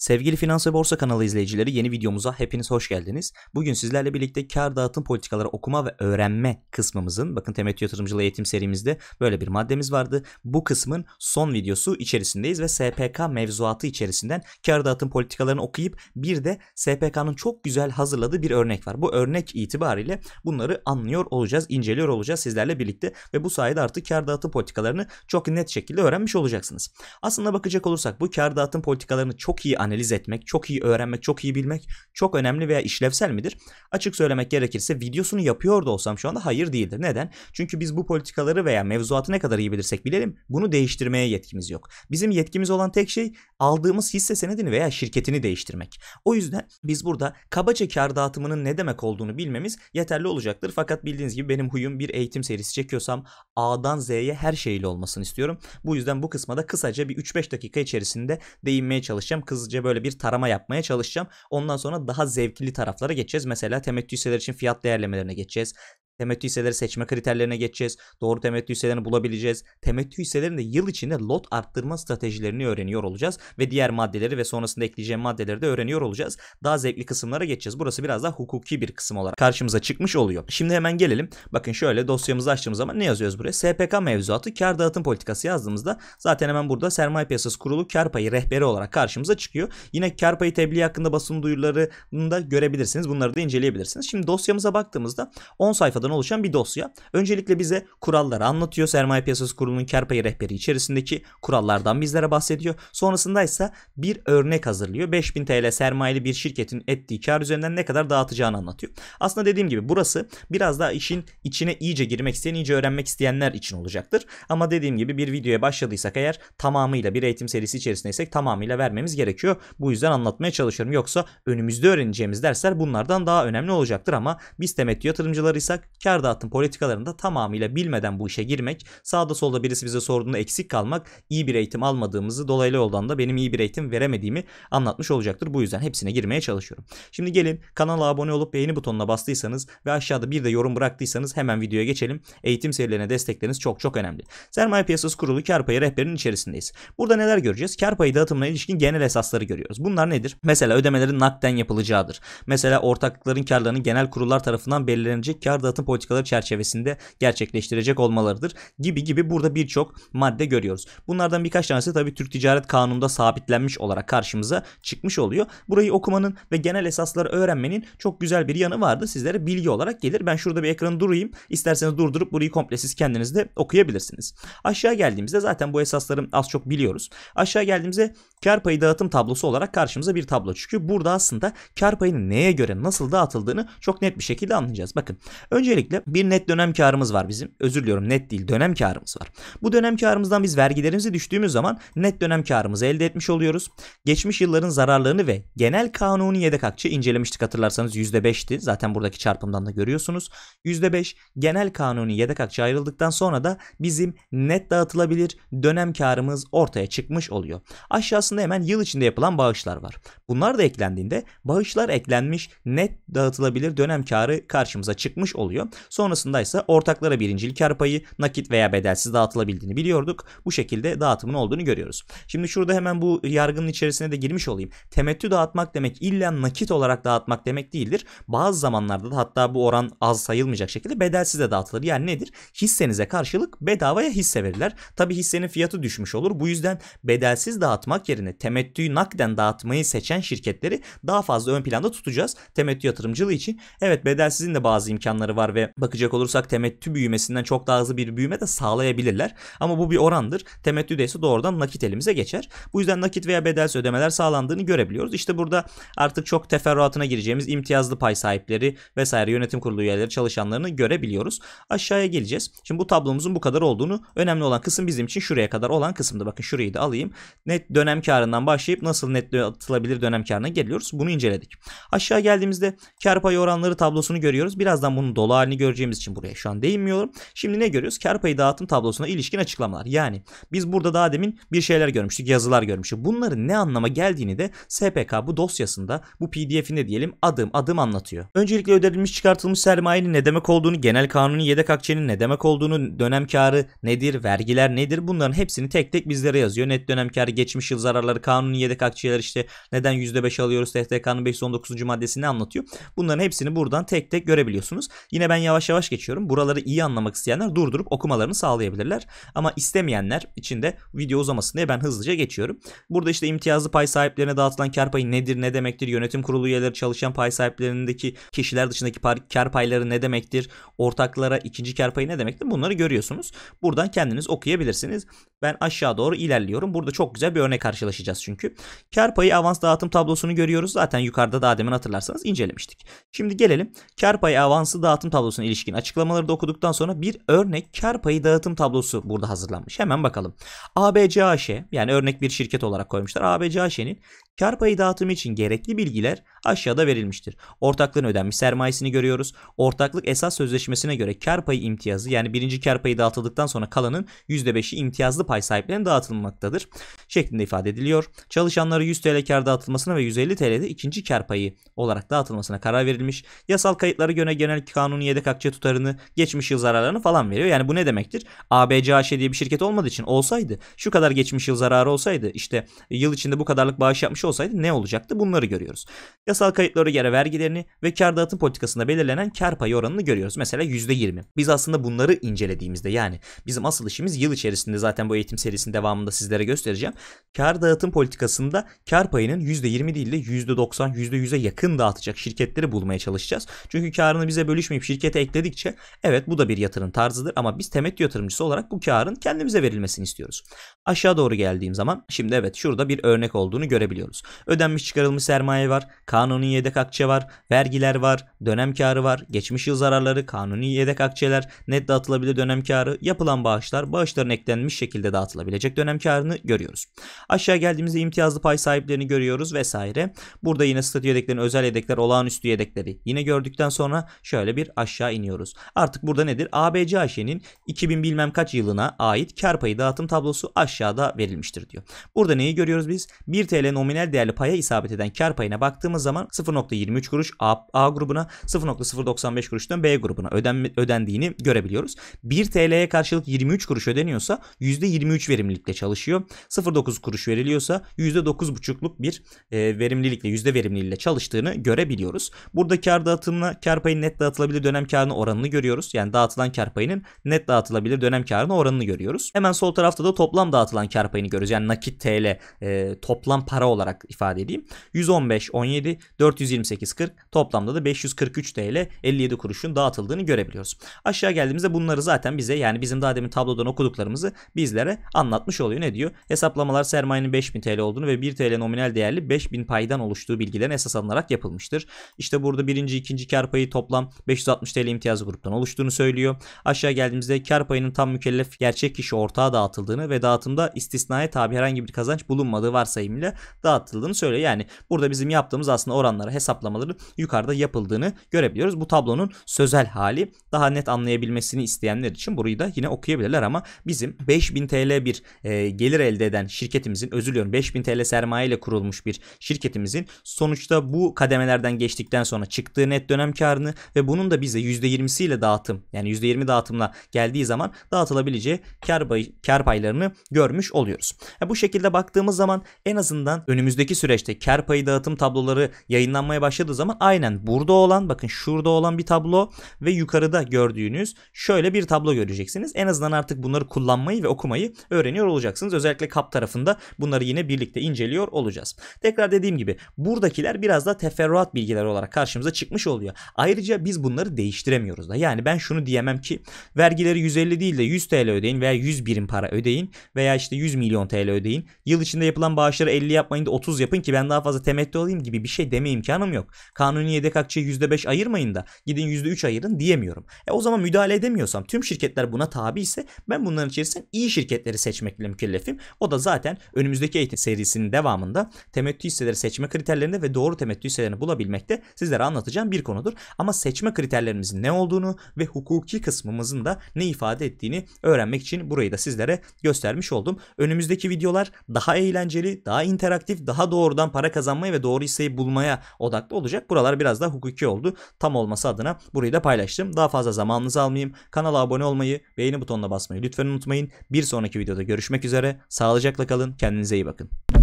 Sevgili Finans ve Borsa kanalı izleyicileri yeni videomuza hepiniz hoş geldiniz. Bugün sizlerle birlikte kar dağıtım politikaları okuma ve öğrenme kısmımızın bakın Temet yatırımcılığı eğitim serimizde böyle bir maddemiz vardı. Bu kısmın son videosu içerisindeyiz ve SPK mevzuatı içerisinden kar dağıtım politikalarını okuyup bir de SPK'nın çok güzel hazırladığı bir örnek var. Bu örnek itibariyle bunları anlıyor olacağız, inceliyor olacağız sizlerle birlikte ve bu sayede artık kar dağıtım politikalarını çok net şekilde öğrenmiş olacaksınız. Aslında bakacak olursak bu kar dağıtım politikalarını çok iyi analiz etmek, çok iyi öğrenmek, çok iyi bilmek çok önemli veya işlevsel midir? Açık söylemek gerekirse videosunu yapıyor da olsam şu anda hayır değildir. Neden? Çünkü biz bu politikaları veya mevzuatı ne kadar iyi bilirsek bilelim bunu değiştirmeye yetkimiz yok. Bizim yetkimiz olan tek şey aldığımız hisse senedini veya şirketini değiştirmek. O yüzden biz burada kabaca kar dağıtımının ne demek olduğunu bilmemiz yeterli olacaktır. Fakat bildiğiniz gibi benim huyum bir eğitim serisi çekiyorsam A'dan Z'ye her şeyle olmasını istiyorum. Bu yüzden bu kısma kısaca bir 3-5 dakika içerisinde değinmeye çalışacağım. Kısaca Hızlıca böyle bir tarama yapmaya çalışacağım. Ondan sonra daha zevkli taraflara geçeceğiz. Mesela temettü hisseleri için fiyat değerlemelerine geçeceğiz. Temettü hisseleri seçme kriterlerine geçeceğiz. Doğru temettü hisselerini bulabileceğiz. Temettü hisselerinde yıl içinde lot arttırma stratejilerini öğreniyor olacağız. Ve diğer maddeleri ve sonrasında ekleyeceğim maddeleri de öğreniyor olacağız. Daha zevkli kısımlara geçeceğiz. Burası biraz daha hukuki bir kısım olarak karşımıza çıkmış oluyor. Şimdi hemen gelelim. Bakın şöyle dosyamızı açtığımız zaman ne yazıyoruz buraya? SPK mevzuatı kar dağıtım politikası yazdığımızda zaten hemen burada sermaye piyasası kurulu kar payı rehberi olarak karşımıza çıkıyor. Yine kar payı tebliği hakkında basın duyurularını da görebilirsiniz. Bunları da inceleyebilirsiniz. Şimdi dosyamıza baktığımızda 10 sayfadan sayfadan oluşan bir dosya. Öncelikle bize kuralları anlatıyor. Sermaye Piyasası Kurulu'nun kar payı rehberi içerisindeki kurallardan bizlere bahsediyor. Sonrasında ise bir örnek hazırlıyor. 5000 TL sermayeli bir şirketin ettiği kar üzerinden ne kadar dağıtacağını anlatıyor. Aslında dediğim gibi burası biraz daha işin içine iyice girmek isteyen, iyice öğrenmek isteyenler için olacaktır. Ama dediğim gibi bir videoya başladıysak eğer tamamıyla bir eğitim serisi içerisindeysek tamamıyla vermemiz gerekiyor. Bu yüzden anlatmaya çalışıyorum. Yoksa önümüzde öğreneceğimiz dersler bunlardan daha önemli olacaktır ama biz temettü yatırımcılarıysak kar dağıtım politikalarını da tamamıyla bilmeden bu işe girmek, sağda solda birisi bize sorduğunda eksik kalmak, iyi bir eğitim almadığımızı dolaylı yoldan da benim iyi bir eğitim veremediğimi anlatmış olacaktır. Bu yüzden hepsine girmeye çalışıyorum. Şimdi gelin kanala abone olup beğeni butonuna bastıysanız ve aşağıda bir de yorum bıraktıysanız hemen videoya geçelim. Eğitim serilerine destekleriniz çok çok önemli. Sermaye Piyasası Kurulu kar payı rehberinin içerisindeyiz. Burada neler göreceğiz? Kar payı dağıtımına ilişkin genel esasları görüyoruz. Bunlar nedir? Mesela ödemelerin nakden yapılacağıdır. Mesela ortaklıkların karlarının genel kurullar tarafından belirlenecek kar dağıtım politikaları çerçevesinde gerçekleştirecek olmalarıdır gibi gibi burada birçok madde görüyoruz. Bunlardan birkaç tanesi tabii Türk Ticaret Kanunu'nda sabitlenmiş olarak karşımıza çıkmış oluyor. Burayı okumanın ve genel esasları öğrenmenin çok güzel bir yanı vardı. Sizlere bilgi olarak gelir. Ben şurada bir ekranı durayım. İsterseniz durdurup burayı komple siz kendiniz de okuyabilirsiniz. Aşağı geldiğimizde zaten bu esasları az çok biliyoruz. Aşağı geldiğimizde kar payı dağıtım tablosu olarak karşımıza bir tablo çıkıyor. Burada aslında kar payının neye göre nasıl dağıtıldığını çok net bir şekilde anlayacağız. Bakın öncelikle Öncelikle bir net dönem karımız var bizim. Özür diliyorum net değil dönem karımız var. Bu dönem karımızdan biz vergilerimizi düştüğümüz zaman net dönem karımızı elde etmiş oluyoruz. Geçmiş yılların zararlarını ve genel kanuni yedek akçe incelemiştik hatırlarsanız %5'ti. Zaten buradaki çarpımdan da görüyorsunuz. %5 genel kanuni yedek akçe ayrıldıktan sonra da bizim net dağıtılabilir dönem karımız ortaya çıkmış oluyor. Aşağısında hemen yıl içinde yapılan bağışlar var. Bunlar da eklendiğinde bağışlar eklenmiş net dağıtılabilir dönem karı karşımıza çıkmış oluyor. Sonrasında ise ortaklara birincil kar payı nakit veya bedelsiz dağıtılabildiğini biliyorduk. Bu şekilde dağıtımın olduğunu görüyoruz. Şimdi şurada hemen bu yargının içerisine de girmiş olayım. Temettü dağıtmak demek illa nakit olarak dağıtmak demek değildir. Bazı zamanlarda da hatta bu oran az sayılmayacak şekilde bedelsiz de dağıtılır. Yani nedir? Hissenize karşılık bedavaya hisse verirler. Tabi hissenin fiyatı düşmüş olur. Bu yüzden bedelsiz dağıtmak yerine temettüyü nakden dağıtmayı seçen şirketleri daha fazla ön planda tutacağız. Temettü yatırımcılığı için. Evet bedelsizin de bazı imkanları var ve ve bakacak olursak temettü büyümesinden çok daha hızlı bir büyüme de sağlayabilirler. Ama bu bir orandır. Temettü de ise doğrudan nakit elimize geçer. Bu yüzden nakit veya bedelsiz ödemeler sağlandığını görebiliyoruz. İşte burada artık çok teferruatına gireceğimiz imtiyazlı pay sahipleri vesaire yönetim kurulu üyeleri çalışanlarını görebiliyoruz. Aşağıya geleceğiz. Şimdi bu tablomuzun bu kadar olduğunu önemli olan kısım bizim için şuraya kadar olan kısımda. Bakın şurayı da alayım. Net dönem karından başlayıp nasıl net atılabilir dönem karına geliyoruz. Bunu inceledik. Aşağı geldiğimizde kar payı oranları tablosunu görüyoruz. Birazdan bunu dolu trendlerini göreceğimiz için buraya şu an değinmiyorum. Şimdi ne görüyoruz? Kar payı dağıtım tablosuna ilişkin açıklamalar. Yani biz burada daha demin bir şeyler görmüştük, yazılar görmüştük. Bunların ne anlama geldiğini de SPK bu dosyasında, bu PDF'inde diyelim adım adım anlatıyor. Öncelikle ödenilmiş çıkartılmış sermayenin ne demek olduğunu, genel kanuni yedek akçenin ne demek olduğunu, dönem karı nedir, vergiler nedir bunların hepsini tek tek bizlere yazıyor. Net dönem karı, geçmiş yıl zararları, kanuni yedek akçeler işte neden %5 alıyoruz, TTK'nın 519. maddesini anlatıyor. Bunların hepsini buradan tek tek görebiliyorsunuz. Yine ben yavaş yavaş geçiyorum. Buraları iyi anlamak isteyenler durdurup okumalarını sağlayabilirler. Ama istemeyenler için de video uzamasın diye ben hızlıca geçiyorum. Burada işte imtiyazlı pay sahiplerine dağıtılan kar payı nedir, ne demektir? Yönetim kurulu üyeleri çalışan pay sahiplerindeki kişiler dışındaki par- kar payları ne demektir? Ortaklara ikinci kar payı ne demektir? Bunları görüyorsunuz. Buradan kendiniz okuyabilirsiniz. Ben aşağı doğru ilerliyorum. Burada çok güzel bir örnek karşılaşacağız çünkü. Kar payı avans dağıtım tablosunu görüyoruz. Zaten yukarıda daha demin hatırlarsanız incelemiştik. Şimdi gelelim kar payı avansı dağıtım tablosunu tablosuna ilişkin açıklamaları da okuduktan sonra bir örnek kar payı dağıtım tablosu burada hazırlanmış. Hemen bakalım. ABCAŞ yani örnek bir şirket olarak koymuşlar. ABCAŞ'nin Kar payı dağıtımı için gerekli bilgiler aşağıda verilmiştir. Ortaklığın ödenmiş sermayesini görüyoruz. Ortaklık esas sözleşmesine göre kar payı imtiyazı yani birinci kar payı dağıtıldıktan sonra kalanın %5'i imtiyazlı pay sahiplerine dağıtılmaktadır şeklinde ifade ediliyor. Çalışanlara 100 TL kar dağıtılmasına ve 150 TL'de ikinci kar payı olarak dağıtılmasına karar verilmiş. Yasal kayıtlara göre genel kanuni yedek akçe tutarını, geçmiş yıl zararlarını falan veriyor. Yani bu ne demektir? ABC AŞ diye bir şirket olmadığı için olsaydı şu kadar geçmiş yıl zararı olsaydı işte yıl içinde bu kadarlık bağış yapmış olsaydı ne olacaktı bunları görüyoruz. Yasal kayıtları göre vergilerini ve kar dağıtım politikasında belirlenen kar payı oranını görüyoruz. Mesela %20. Biz aslında bunları incelediğimizde yani bizim asıl işimiz yıl içerisinde zaten bu eğitim serisinin devamında sizlere göstereceğim. Kar dağıtım politikasında kar payının %20 değil de %90, %100'e yakın dağıtacak şirketleri bulmaya çalışacağız. Çünkü karını bize bölüşmeyip şirkete ekledikçe evet bu da bir yatırım tarzıdır ama biz temettü yatırımcısı olarak bu karın kendimize verilmesini istiyoruz. Aşağı doğru geldiğim zaman şimdi evet şurada bir örnek olduğunu görebiliyoruz. Ödenmiş çıkarılmış sermaye var, kanuni yedek akçe var, vergiler var, dönem karı var, geçmiş yıl zararları, kanuni yedek akçeler, net dağıtılabilir dönem karı, yapılan bağışlar, bağışların eklenmiş şekilde dağıtılabilecek dönem karını görüyoruz. Aşağı geldiğimizde imtiyazlı pay sahiplerini görüyoruz vesaire. Burada yine statü yedeklerin özel yedekler, olağanüstü yedekleri yine gördükten sonra şöyle bir aşağı iniyoruz. Artık burada nedir? ABC Ayşe'nin 2000 bilmem kaç yılına ait kar payı dağıtım tablosu aşağıda verilmiştir diyor. Burada neyi görüyoruz biz? 1 TL nominal nominal değerli paya isabet eden kar payına baktığımız zaman 0.23 kuruş A, A grubuna 0.095 kuruştan B grubuna öden, ödendiğini görebiliyoruz. 1 TL'ye karşılık 23 kuruş ödeniyorsa %23 verimlilikle çalışıyor. 0.9 kuruş veriliyorsa %9.5'luk bir e, verimlilikle yüzde verimliliğiyle çalıştığını görebiliyoruz. Burada kar dağıtımına kar payının net dağıtılabilir dönem karının oranını görüyoruz. Yani dağıtılan kar payının net dağıtılabilir dönem karının oranını görüyoruz. Hemen sol tarafta da toplam dağıtılan kar payını görüyoruz. Yani nakit TL e, toplam para olarak olarak ifade edeyim. 115 17 428 40 toplamda da 543 TL 57 kuruşun dağıtıldığını görebiliyoruz. Aşağı geldiğimizde bunları zaten bize yani bizim daha demin tablodan okuduklarımızı bizlere anlatmış oluyor. Ne diyor? Hesaplamalar sermayenin 5000 TL olduğunu ve 1 TL nominal değerli 5000 paydan oluştuğu bilgilerin esas alınarak yapılmıştır. İşte burada birinci ikinci kar payı toplam 560 TL imtiyaz gruptan oluştuğunu söylüyor. Aşağı geldiğimizde kar payının tam mükellef gerçek kişi ortağa dağıtıldığını ve dağıtımda istisnaya tabi herhangi bir kazanç bulunmadığı varsayımıyla dağıtılmıştır satıldığını söylüyor. Yani burada bizim yaptığımız aslında oranları hesaplamaları yukarıda yapıldığını görebiliyoruz. Bu tablonun sözel hali daha net anlayabilmesini isteyenler için burayı da yine okuyabilirler ama bizim 5000 TL bir e, gelir elde eden şirketimizin özür diliyorum 5000 TL sermaye ile kurulmuş bir şirketimizin sonuçta bu kademelerden geçtikten sonra çıktığı net dönem karını ve bunun da bize %20'si ile dağıtım yani %20 dağıtımla geldiği zaman dağıtılabileceği kar, pay, kar paylarını görmüş oluyoruz. Yani e, bu şekilde baktığımız zaman en azından önümüz önümüzdeki süreçte kar payı dağıtım tabloları yayınlanmaya başladığı zaman aynen burada olan bakın şurada olan bir tablo ve yukarıda gördüğünüz şöyle bir tablo göreceksiniz. En azından artık bunları kullanmayı ve okumayı öğreniyor olacaksınız. Özellikle kap tarafında bunları yine birlikte inceliyor olacağız. Tekrar dediğim gibi buradakiler biraz da teferruat bilgiler olarak karşımıza çıkmış oluyor. Ayrıca biz bunları değiştiremiyoruz da. Yani ben şunu diyemem ki vergileri 150 değil de 100 TL ödeyin veya 100 birim para ödeyin veya işte 100 milyon TL ödeyin. Yıl içinde yapılan bağışları 50 yapmayın da %30 yapın ki ben daha fazla temettü alayım gibi bir şey deme imkanım yok. Kanuni yedek akçeye %5 ayırmayın da gidin %3 ayırın diyemiyorum. E o zaman müdahale edemiyorsam tüm şirketler buna tabi ise ben bunların içerisinden iyi şirketleri seçmekle mükellefim. O da zaten önümüzdeki eğitim serisinin devamında temettü hisseleri seçme kriterlerinde ve doğru temettü hisselerini bulabilmekte sizlere anlatacağım bir konudur. Ama seçme kriterlerimizin ne olduğunu ve hukuki kısmımızın da ne ifade ettiğini öğrenmek için burayı da sizlere göstermiş oldum. Önümüzdeki videolar daha eğlenceli, daha interaktif, daha doğrudan para kazanmaya ve doğru hisseyi bulmaya odaklı olacak. Buralar biraz daha hukuki oldu. Tam olması adına burayı da paylaştım. Daha fazla zamanınızı almayayım. Kanala abone olmayı, beğeni butonuna basmayı lütfen unutmayın. Bir sonraki videoda görüşmek üzere. Sağlıcakla kalın. Kendinize iyi bakın.